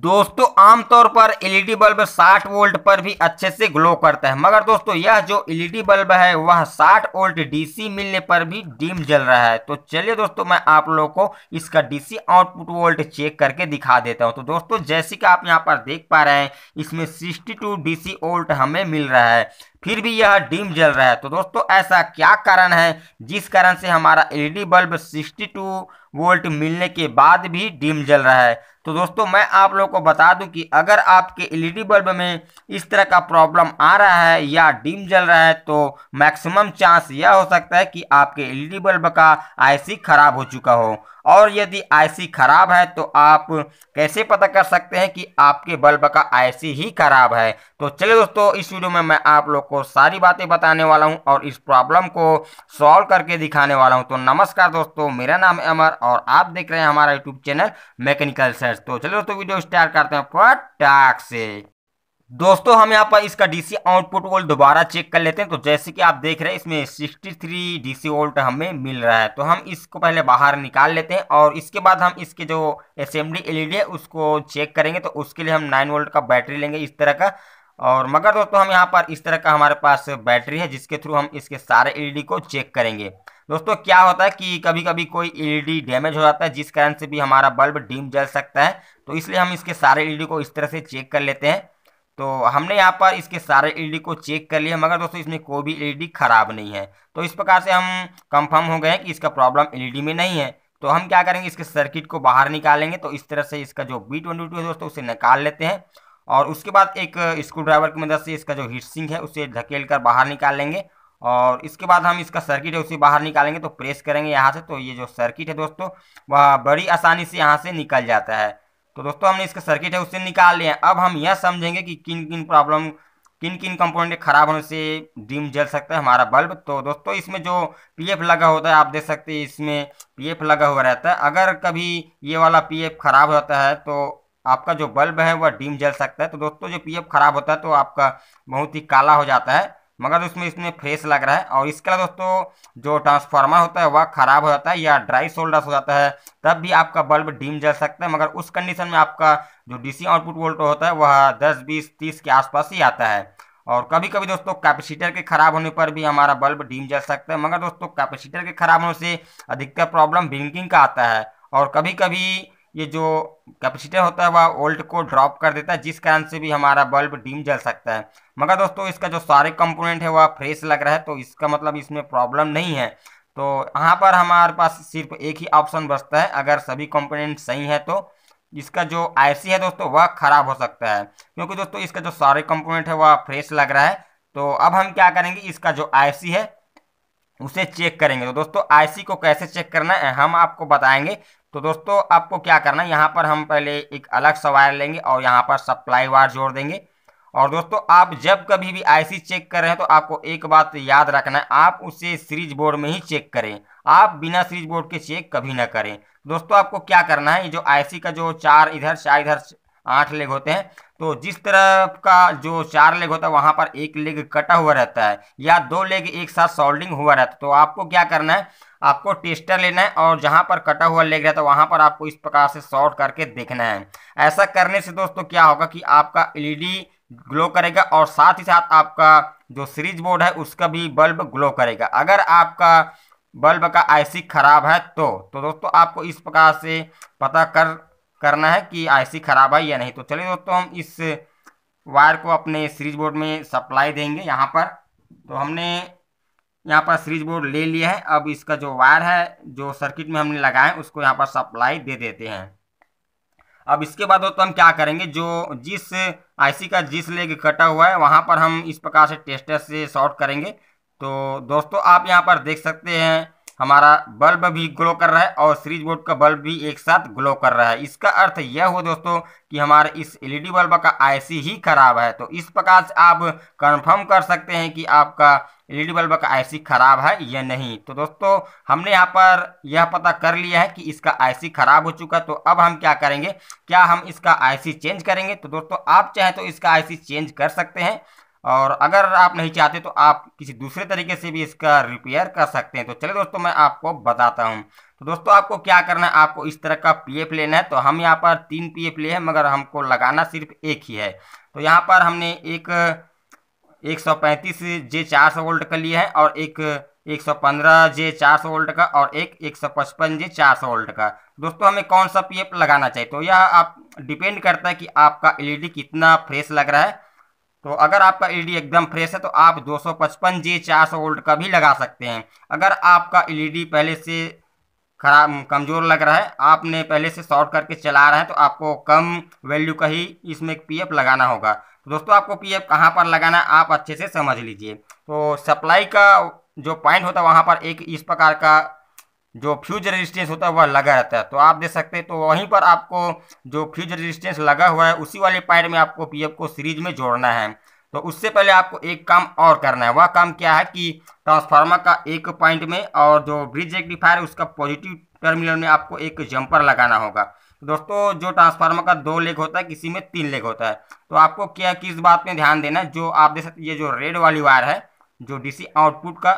दोस्तों आमतौर पर एलईडी बल्ब 60 वोल्ट पर भी अच्छे से ग्लो करता है मगर दोस्तों यह जो एलईडी बल्ब है वह 60 वोल्ट डीसी मिलने पर भी डीम जल रहा है तो चलिए दोस्तों मैं आप लोगों को इसका डीसी आउटपुट वोल्ट चेक करके दिखा देता हूं तो दोस्तों जैसे कि आप यहां पर देख पा रहे हैं इसमें सिक्सटी टू वोल्ट हमें मिल रहा है फिर भी यह डिम जल रहा है तो दोस्तों ऐसा क्या कारण है जिस कारण से हमारा एलईडी बल्ब सिक्सटी वोल्ट मिलने के बाद भी डिम जल रहा है तो दोस्तों मैं आप लोग को बता दूं कि अगर आपके एलईडी बल्ब में इस तरह का प्रॉब्लम आ रहा है या डिम जल रहा है तो मैक्सिमम चांस यह हो सकता है कि आपके एलईडी बल्ब का आईसी खराब हो चुका हो और यदि आईसी खराब है तो आप कैसे पता कर सकते हैं कि आपके बल्ब का आईसी ही खराब है तो चलिए दोस्तों इस वीडियो में मैं आप लोग को सारी बातें बताने वाला हूं और इस प्रॉब्लम को सॉल्व करके दिखाने वाला हूं तो नमस्कार दोस्तों मेरा नाम है अमर और आप देख रहे हैं हमारा यूट्यूब चैनल मैकेनिकल सर्च तो चलिए दोस्तों वीडियो स्टार्ट करते हैं फटाक से दोस्तों हम यहाँ पर इसका डीसी आउटपुट वोल्ट दोबारा चेक कर लेते हैं तो जैसे कि आप देख रहे हैं इसमें 63 डीसी वोल्ट हमें मिल रहा है तो हम इसको पहले बाहर निकाल लेते हैं और इसके बाद हम इसके जो असेंबली एलईडी e है उसको चेक करेंगे तो उसके लिए हम 9 वोल्ट का बैटरी लेंगे इस तरह का और मगर दोस्तों हम यहाँ पर इस तरह का हमारे पास बैटरी है जिसके थ्रू हम इसके सारे डी e को चेक करेंगे दोस्तों क्या होता है कि कभी कभी कोई डी डैमेज e हो जाता है जिस कारण से भी हमारा बल्ब डिम जल सकता है तो इसलिए हम इसके सारे डी को इस तरह से चेक कर लेते हैं तो हमने यहाँ पर इसके सारे एलईडी को चेक कर लिया मगर दोस्तों इसमें कोई भी एलईडी ख़राब नहीं है तो इस प्रकार से हम कंफर्म हो गए हैं कि इसका प्रॉब्लम एलईडी में नहीं है तो हम क्या करेंगे इसके सर्किट को बाहर निकालेंगे तो इस तरह से इसका जो बी ट्वेंटी टू है दोस्तों उसे निकाल लेते हैं और उसके बाद एक स्क्रू ड्राइवर की मदद से इसका जो हीट सिंह है उसे धकेल कर बाहर निकाल लेंगे और इसके बाद हम इसका सर्किट है उसे बाहर निकालेंगे तो प्रेस करेंगे यहाँ से तो ये जो सर्किट है दोस्तों वह बड़ी आसानी से यहाँ से निकल जाता है तो दोस्तों हमने इसका सर्किट है उससे निकाल लिया अब हम यह समझेंगे कि किन किन प्रॉब्लम किन किन कंपोनेंट खराब होने से डिम जल सकता है हमारा बल्ब तो दोस्तों इसमें जो पीएफ लगा होता है आप देख सकते हैं इसमें पीएफ लगा हुआ रहता है अगर कभी ये वाला पीएफ खराब होता है तो आपका जो बल्ब है वह डिम जल सकता है तो दोस्तों जो पीएफ खराब होता है तो आपका बहुत ही काला हो जाता है मगर उसमें इसमें फ्रेश लग रहा है और इसके अलावा दोस्तों जो ट्रांसफार्मर होता है वह खराब हो जाता है या ड्राई सोल्डर्स हो जाता है तब भी आपका बल्ब डीम जल सकता है मगर उस कंडीशन में आपका जो डीसी आउटपुट वोल्ट होता है वह दस बीस तीस के आसपास ही आता है और कभी कभी दोस्तों कैपेसिटर के खराब होने पर भी हमारा बल्ब डीम जल सकता है मगर दोस्तों कैपेसिटर के खराब होने से अधिकतर प्रॉब्लम बिंकिंग का आता है और कभी कभी ये जो कैपेसिटर होता है वह वोल्ट को ड्रॉप कर देता है जिस कारण से भी हमारा बल्ब डिम जल सकता है मगर दोस्तों इसका जो सारे कंपोनेंट है वह फ्रेश लग रहा है तो इसका मतलब इसमें प्रॉब्लम नहीं है तो यहाँ पर हमारे पास सिर्फ एक ही ऑप्शन बचता है अगर सभी कंपोनेंट सही है तो इसका जो आईसी है दोस्तों वह खराब हो सकता है क्योंकि दोस्तों इसका जो सारे कंपोनेंट है वह फ्रेश लग रहा है तो अब हम क्या करेंगे इसका जो आईसी है उसे चेक करेंगे तो दोस्तों आईसी को कैसे चेक करना है हम आपको बताएंगे तो दोस्तों आपको क्या करना है यहाँ पर हम पहले एक अलग सवार लेंगे और यहाँ पर सप्लाई वार जोड़ देंगे और दोस्तों आप जब कभी भी आईसी चेक कर रहे हैं तो आपको एक बात याद रखना है आप उसे सीरीज बोर्ड में ही चेक करें आप बिना सीरीज बोर्ड के चेक कभी ना करें दोस्तों आपको क्या करना है ये जो आईसी का जो चार इधर चार इधर आठ लेग होते हैं तो जिस तरफ का जो चार लेग होता है वहां पर एक लेग कटा हुआ रहता है या दो लेग एक साथ सोल्डिंग हुआ रहता है तो आपको क्या करना है आपको टेस्टर लेना है और जहां पर कटा हुआ लेग रहता है वहां पर आपको इस प्रकार से शॉर्ट करके देखना है ऐसा करने से दोस्तों क्या होगा कि आपका एल ग्लो करेगा और साथ ही साथ आपका जो सीरीज बोर्ड है उसका भी बल्ब ग्लो करेगा अगर आपका बल्ब का आईसी खराब है तो तो दोस्तों आपको इस प्रकार से पता कर करना है कि आईसी खराब है या नहीं तो चलिए दोस्तों हम इस वायर को अपने सीरीज बोर्ड में सप्लाई देंगे यहाँ पर तो हमने यहाँ पर सीरीज बोर्ड ले लिया है अब इसका जो वायर है जो सर्किट में हमने लगाए उसको यहाँ पर सप्लाई दे देते हैं अब इसके बाद दोस्तों हम क्या करेंगे जो जिस आईसी का जिस लेग कटा हुआ है वहाँ पर हम इस प्रकार से टेस्टर से शॉर्ट करेंगे तो दोस्तों आप यहाँ पर देख सकते हैं हमारा बल्ब भी ग्लो कर रहा है और सीरीज बोर्ड का बल्ब भी एक साथ ग्लो कर रहा है इसका अर्थ यह हो दोस्तों कि हमारे इस एलईडी बल्ब का आईसी ही खराब है तो इस प्रकार से आप कंफर्म कर सकते हैं कि आपका एलईडी बल्ब का आईसी खराब है या नहीं तो दोस्तों हमने यहाँ पर यह पता कर लिया है कि इसका आई खराब हो चुका है तो अब हम क्या करेंगे क्या हम इसका आई चेंज करेंगे तो दोस्तों आप चाहें तो इसका आई चेंज कर सकते हैं और अगर आप नहीं चाहते तो आप किसी दूसरे तरीके से भी इसका रिपेयर कर सकते हैं तो चलिए दोस्तों मैं आपको बताता हूँ तो दोस्तों आपको क्या करना है आपको इस तरह का पीएफ लेना है तो हम यहाँ पर तीन पीएफ लिए हैं मगर हमको लगाना सिर्फ एक ही है तो यहाँ पर हमने एक एक सौ पैंतीस जे चार सौ वोल्ट का लिया है और एक एक सौ पंद्रह जे चार सौ वोल्ट का और एक एक सौ पचपन जे चार सौ वोल्ट का दोस्तों हमें कौन सा पीएफ लगाना चाहिए तो यह आप डिपेंड करता है कि आपका एलईडी e कितना फ्रेश लग रहा है तो अगर आपका एलईडी एकदम फ्रेश है तो आप 255 जे सौ वोल्ट का भी लगा सकते हैं अगर आपका एलईडी पहले से खराब कमज़ोर लग रहा है आपने पहले से शॉर्ट करके चला रहा है तो आपको कम वैल्यू का ही इसमें पीएफ लगाना होगा तो दोस्तों आपको पीएफ कहाँ पर लगाना आप अच्छे से समझ लीजिए तो सप्लाई का जो पॉइंट होता है वहाँ पर एक इस प्रकार का जो फ्यूज रेजिस्टेंस होता है वह लगा रहता है तो आप देख सकते हैं तो वहीं पर आपको जो फ्यूज रेजिस्टेंस लगा हुआ है उसी वाले पॉइंट में आपको पीएफ को सीरीज में जोड़ना है तो उससे पहले आपको एक काम और करना है वह काम क्या है कि ट्रांसफार्मर का एक पॉइंट में और जो ब्रिज एक्टिफायर है उसका पॉजिटिव टर्मिनल में आपको एक जंपर लगाना होगा तो दोस्तों जो ट्रांसफार्मर का दो लेग होता है किसी में तीन लेग होता है तो आपको क्या किस बात में ध्यान देना जो आप देख सकते ये जो रेड वाली वायर है जो डीसी आउटपुट का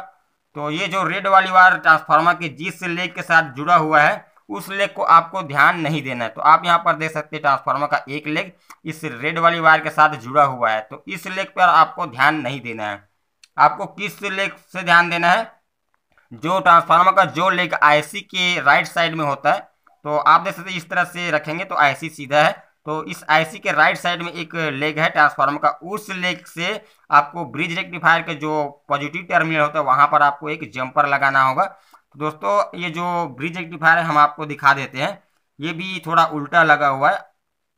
तो ये जो रेड वाली वायर ट्रांसफार्मर के जिस लेग के साथ जुड़ा हुआ है उस लेग को आपको ध्यान नहीं देना है तो आप यहाँ पर देख सकते हैं ट्रांसफार्मर का एक लेग इस रेड वाली वायर के साथ जुड़ा हुआ है तो इस लेग पर आपको ध्यान नहीं देना है आपको किस लेग से ध्यान देना है जो ट्रांसफार्मर का जो लेग आईसी के राइट साइड में होता है तो आप देख सकते इस तरह से रखेंगे तो आईसी सीधा है तो इस आईसी के राइट साइड में एक लेग है ट्रांसफार्मर का उस लेग से आपको ब्रिज रेक्टिफायर के जो पॉजिटिव टर्मिनल होता है वहाँ पर आपको एक जंपर लगाना होगा तो दोस्तों ये जो ब्रिज रेक्टिफायर है हम आपको दिखा देते हैं ये भी थोड़ा उल्टा लगा हुआ है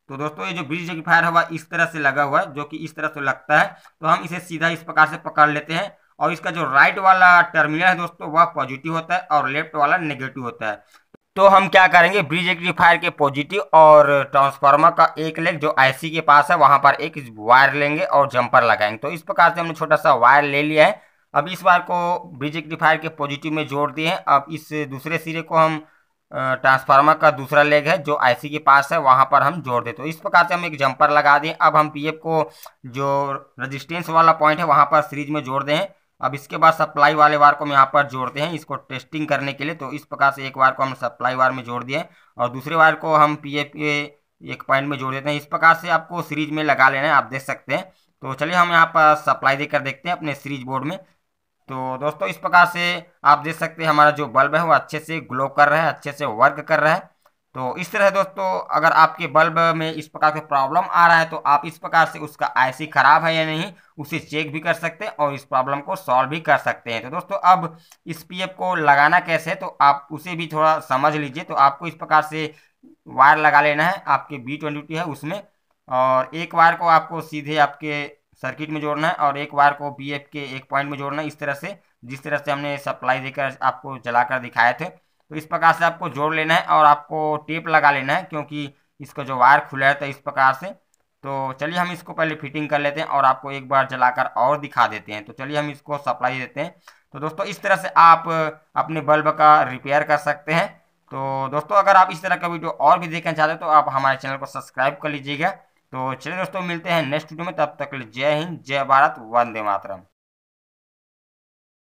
तो दोस्तों ये जो ब्रिज रेक्टिफायर है वह इस तरह से लगा हुआ है जो कि इस तरह से लगता है तो हम इसे सीधा इस प्रकार से पकड़ लेते हैं और इसका जो राइट वाला टर्मिनल है दोस्तों वह पॉजिटिव होता है और लेफ्ट वाला नेगेटिव होता है तो हम क्या करेंगे ब्रिज एक्टिफायर के पॉजिटिव और ट्रांसफार्मर का एक लेग जो आईसी के पास है वहां पर एक वायर लेंगे और जंपर लगाएंगे तो इस प्रकार से हमने छोटा सा वायर ले लिया है अब इस वायर को ब्रिज एक्टिफायर के पॉजिटिव में जोड़ दिए हैं अब इस दूसरे सिरे को हम ट्रांसफार्मर का दूसरा लेग है जो आईसी के पास है वहां पर हम जोड़ देते तो इस प्रकार से हम एक जंपर लगा दें अब हम पीएफ को जो रजिस्टेंस वाला पॉइंट है वहां पर सीरीज में जोड़ दें अब इसके बाद सप्लाई वाले वार को हम यहाँ पर जोड़ते हैं इसको टेस्टिंग करने के लिए तो इस प्रकार से एक वार को हम सप्लाई वार में जोड़ दिए और दूसरे वार को हम पी एक पॉइंट में जोड़ देते हैं इस प्रकार से आपको सीरीज में लगा लेना है आप देख सकते हैं तो चलिए हम यहाँ पर सप्लाई देकर देखते हैं अपने सीरीज बोर्ड में तो दोस्तों इस प्रकार से आप देख सकते हैं हमारा जो बल्ब है वो अच्छे से ग्लो कर रहा है अच्छे से वर्क कर रहा है तो इस तरह दोस्तों अगर आपके बल्ब में इस प्रकार का प्रॉब्लम आ रहा है तो आप इस प्रकार से उसका आईसी ख़राब है या नहीं उसे चेक भी कर सकते हैं और इस प्रॉब्लम को सॉल्व भी कर सकते हैं तो दोस्तों अब इस पीएफ को लगाना कैसे है तो आप उसे भी थोड़ा समझ लीजिए तो आपको इस प्रकार से वायर लगा लेना है आपके बी ट्वेंटी है उसमें और एक वायर को आपको सीधे आपके सर्किट में जोड़ना है और एक वायर को बी के एक पॉइंट में जोड़ना है इस तरह से जिस तरह से हमने सप्लाई देकर आपको जला दिखाए थे तो इस प्रकार से आपको जोड़ लेना है और आपको टेप लगा लेना है क्योंकि इसका जो वायर खुला है तो इस प्रकार से तो चलिए हम इसको पहले फिटिंग कर लेते हैं और आपको एक बार जलाकर और दिखा देते हैं तो चलिए हम इसको सप्लाई देते हैं तो दोस्तों इस तरह से आप अपने बल्ब का रिपेयर कर सकते हैं तो दोस्तों अगर आप इस तरह का वीडियो और भी देखना चाहते हो तो आप हमारे चैनल को सब्सक्राइब कर लीजिएगा तो चलिए दोस्तों मिलते हैं नेक्स्ट वीडियो में तब तक जय हिंद जय भारत वंदे मातरम